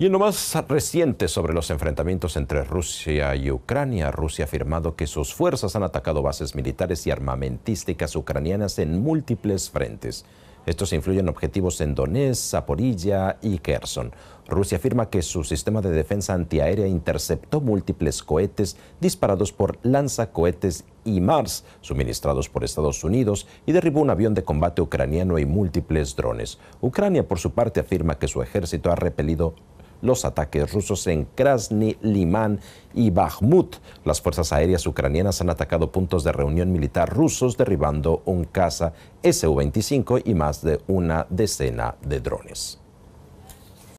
Y en lo más reciente sobre los enfrentamientos entre Rusia y Ucrania, Rusia ha afirmado que sus fuerzas han atacado bases militares y armamentísticas ucranianas en múltiples frentes. Estos incluyen objetivos en Donetsk, Zaporilla y Kherson. Rusia afirma que su sistema de defensa antiaérea interceptó múltiples cohetes disparados por lanzacohetes y Mars suministrados por Estados Unidos y derribó un avión de combate ucraniano y múltiples drones. Ucrania, por su parte, afirma que su ejército ha repelido los ataques rusos en Krasny, Limán y Bakhmut. Las fuerzas aéreas ucranianas han atacado puntos de reunión militar rusos, derribando un caza SU-25 y más de una decena de drones.